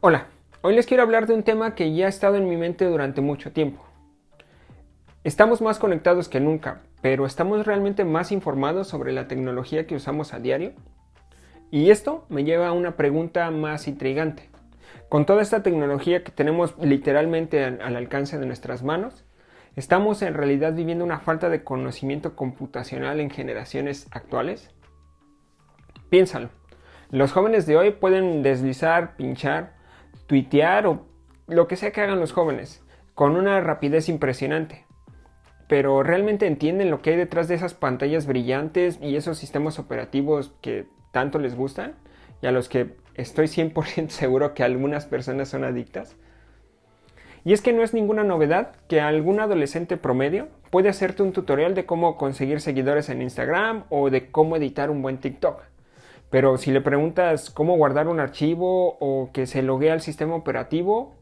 Hola, hoy les quiero hablar de un tema que ya ha estado en mi mente durante mucho tiempo. Estamos más conectados que nunca, pero ¿estamos realmente más informados sobre la tecnología que usamos a diario? Y esto me lleva a una pregunta más intrigante. Con toda esta tecnología que tenemos literalmente al alcance de nuestras manos, ¿estamos en realidad viviendo una falta de conocimiento computacional en generaciones actuales? Piénsalo. Los jóvenes de hoy pueden deslizar, pinchar, tuitear o lo que sea que hagan los jóvenes, con una rapidez impresionante. Pero realmente entienden lo que hay detrás de esas pantallas brillantes y esos sistemas operativos que tanto les gustan y a los que estoy 100% seguro que algunas personas son adictas. Y es que no es ninguna novedad que algún adolescente promedio puede hacerte un tutorial de cómo conseguir seguidores en Instagram o de cómo editar un buen TikTok. Pero si le preguntas cómo guardar un archivo o que se loguee al sistema operativo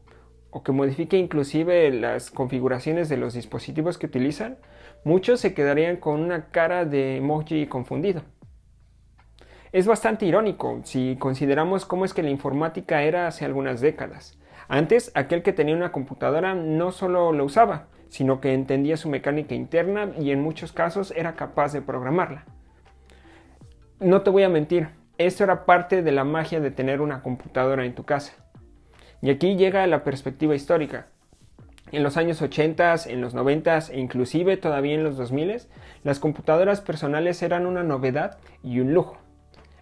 o que modifique inclusive las configuraciones de los dispositivos que utilizan, muchos se quedarían con una cara de emoji confundido. Es bastante irónico si consideramos cómo es que la informática era hace algunas décadas. Antes, aquel que tenía una computadora no solo lo usaba, sino que entendía su mecánica interna y en muchos casos era capaz de programarla. No te voy a mentir, esto era parte de la magia de tener una computadora en tu casa. Y aquí llega la perspectiva histórica. En los años 80, en los 90 e inclusive todavía en los 2000, las computadoras personales eran una novedad y un lujo.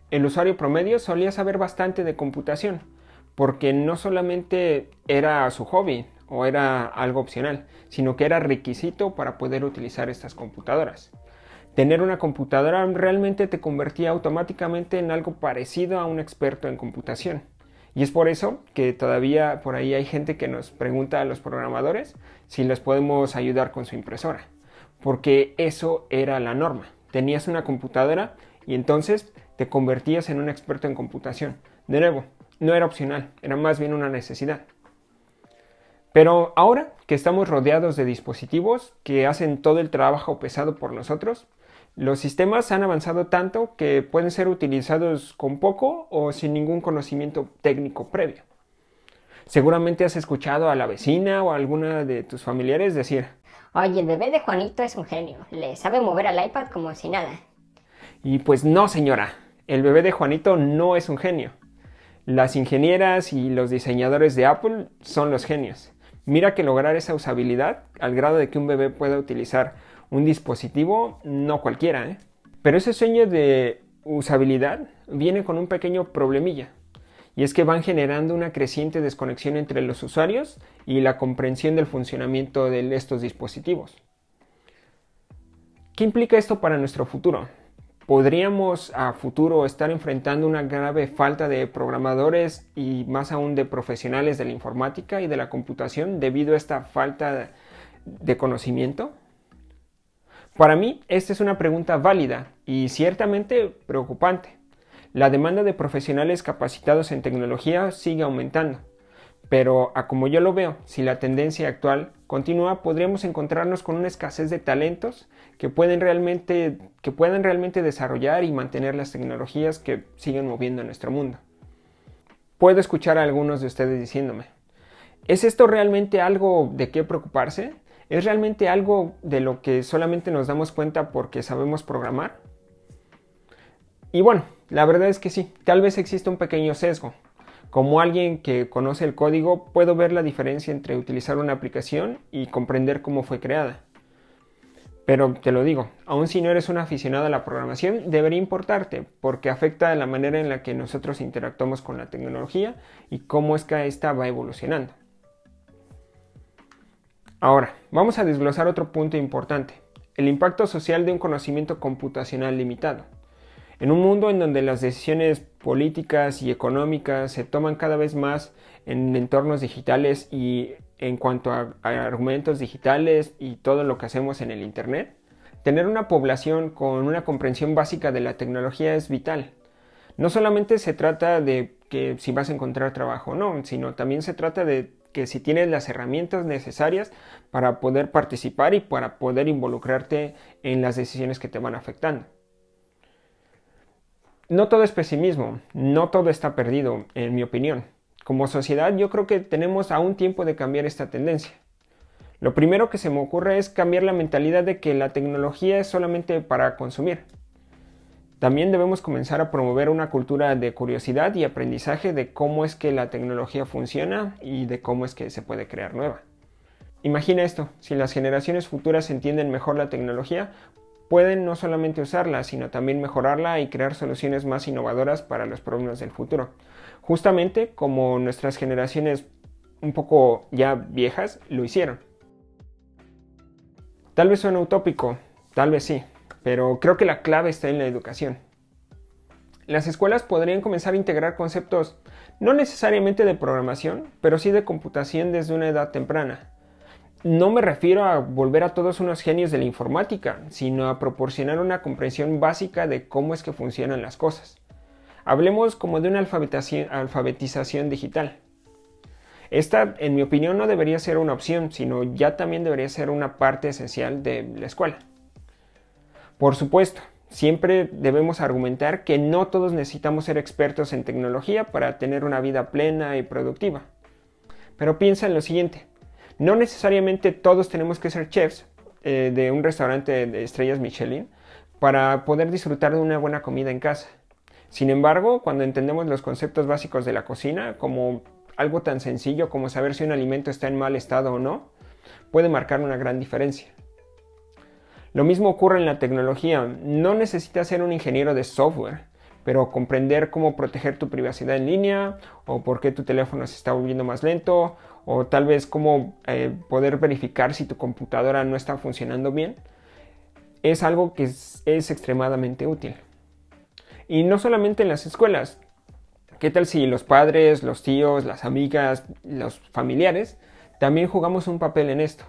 El usuario promedio solía saber bastante de computación, porque no solamente era su hobby o era algo opcional, sino que era requisito para poder utilizar estas computadoras. Tener una computadora realmente te convertía automáticamente en algo parecido a un experto en computación. Y es por eso que todavía por ahí hay gente que nos pregunta a los programadores si les podemos ayudar con su impresora. Porque eso era la norma. Tenías una computadora y entonces te convertías en un experto en computación. De nuevo, no era opcional, era más bien una necesidad. Pero ahora que estamos rodeados de dispositivos que hacen todo el trabajo pesado por nosotros, los sistemas han avanzado tanto que pueden ser utilizados con poco o sin ningún conocimiento técnico previo. Seguramente has escuchado a la vecina o a alguna de tus familiares decir, Oye, el bebé de Juanito es un genio, le sabe mover al iPad como si nada. Y pues no, señora, el bebé de Juanito no es un genio. Las ingenieras y los diseñadores de Apple son los genios. Mira que lograr esa usabilidad al grado de que un bebé pueda utilizar un dispositivo no cualquiera, ¿eh? Pero ese sueño de usabilidad viene con un pequeño problemilla, y es que van generando una creciente desconexión entre los usuarios y la comprensión del funcionamiento de estos dispositivos. ¿Qué implica esto para nuestro futuro? ¿Podríamos a futuro estar enfrentando una grave falta de programadores y más aún de profesionales de la informática y de la computación debido a esta falta de conocimiento? Para mí, esta es una pregunta válida y ciertamente preocupante. La demanda de profesionales capacitados en tecnología sigue aumentando, pero a como yo lo veo, si la tendencia actual continúa, podríamos encontrarnos con una escasez de talentos que, pueden realmente, que puedan realmente desarrollar y mantener las tecnologías que siguen moviendo nuestro mundo. Puedo escuchar a algunos de ustedes diciéndome, ¿es esto realmente algo de qué preocuparse? ¿Es realmente algo de lo que solamente nos damos cuenta porque sabemos programar? Y bueno, la verdad es que sí, tal vez existe un pequeño sesgo. Como alguien que conoce el código, puedo ver la diferencia entre utilizar una aplicación y comprender cómo fue creada. Pero te lo digo, aun si no eres un aficionado a la programación, debería importarte, porque afecta la manera en la que nosotros interactuamos con la tecnología y cómo es que esta va evolucionando. Ahora, vamos a desglosar otro punto importante, el impacto social de un conocimiento computacional limitado. En un mundo en donde las decisiones políticas y económicas se toman cada vez más en entornos digitales y en cuanto a, argumentos digitales y todo lo que hacemos en el Internet, tener una población con una comprensión básica de la tecnología es vital. No solamente se trata de que si vas a encontrar trabajo o no, sino también se trata de que si tienes las herramientas necesarias para poder participar y para poder involucrarte en las decisiones que te van afectando. No todo es pesimismo, no todo está perdido, en mi opinión. Como sociedad yo creo que tenemos aún tiempo de cambiar esta tendencia. Lo primero que se me ocurre es cambiar la mentalidad de que la tecnología es solamente para consumir. También debemos comenzar a promover una cultura de curiosidad y aprendizaje de cómo es que la tecnología funciona y de cómo es que se puede crear nueva. Imagina esto, si las generaciones futuras entienden mejor la tecnología, pueden no solamente usarla, sino también mejorarla y crear soluciones más innovadoras para los problemas del futuro. Justamente como nuestras generaciones un poco ya viejas lo hicieron. Tal vez suene utópico, tal vez sí, pero creo que la clave está en la educación. Las escuelas podrían comenzar a integrar conceptos no necesariamente de programación, pero sí de computación desde una edad temprana. No me refiero a volver a todos unos genios de la informática, sino a proporcionar una comprensión básica de cómo es que funcionan las cosas. Hablemos como de una alfabetización digital. Esta, en mi opinión, no debería ser una opción, sino ya también debería ser una parte esencial de la escuela. Por supuesto, siempre debemos argumentar que no todos necesitamos ser expertos en tecnología para tener una vida plena y productiva. Pero piensa en lo siguiente, no necesariamente todos tenemos que ser chefs eh, de un restaurante de estrellas Michelin para poder disfrutar de una buena comida en casa. Sin embargo, cuando entendemos los conceptos básicos de la cocina, como algo tan sencillo como saber si un alimento está en mal estado o no, puede marcar una gran diferencia. Lo mismo ocurre en la tecnología. No necesitas ser un ingeniero de software, pero comprender cómo proteger tu privacidad en línea o por qué tu teléfono se está volviendo más lento o tal vez cómo eh, poder verificar si tu computadora no está funcionando bien es algo que es extremadamente útil. Y no solamente en las escuelas. ¿Qué tal si los padres, los tíos, las amigas, los familiares también jugamos un papel en esto?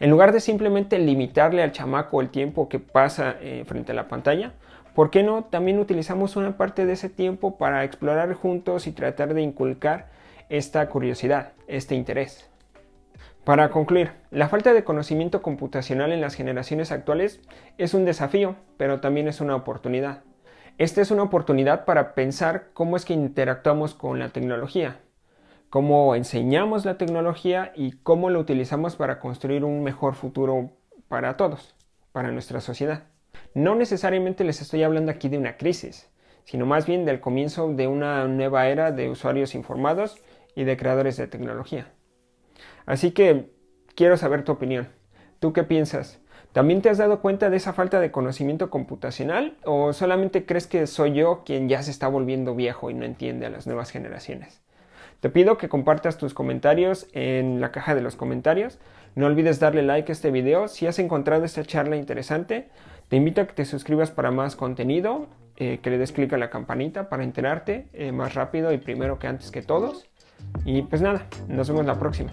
En lugar de simplemente limitarle al chamaco el tiempo que pasa eh, frente a la pantalla, ¿por qué no también utilizamos una parte de ese tiempo para explorar juntos y tratar de inculcar esta curiosidad, este interés? Para concluir, la falta de conocimiento computacional en las generaciones actuales es un desafío, pero también es una oportunidad. Esta es una oportunidad para pensar cómo es que interactuamos con la tecnología, cómo enseñamos la tecnología y cómo la utilizamos para construir un mejor futuro para todos, para nuestra sociedad. No necesariamente les estoy hablando aquí de una crisis, sino más bien del comienzo de una nueva era de usuarios informados y de creadores de tecnología. Así que quiero saber tu opinión. ¿Tú qué piensas? ¿También te has dado cuenta de esa falta de conocimiento computacional o solamente crees que soy yo quien ya se está volviendo viejo y no entiende a las nuevas generaciones? Te pido que compartas tus comentarios en la caja de los comentarios. No olvides darle like a este video. Si has encontrado esta charla interesante, te invito a que te suscribas para más contenido, eh, que le des clic a la campanita para enterarte eh, más rápido y primero que antes que todos. Y pues nada, nos vemos la próxima.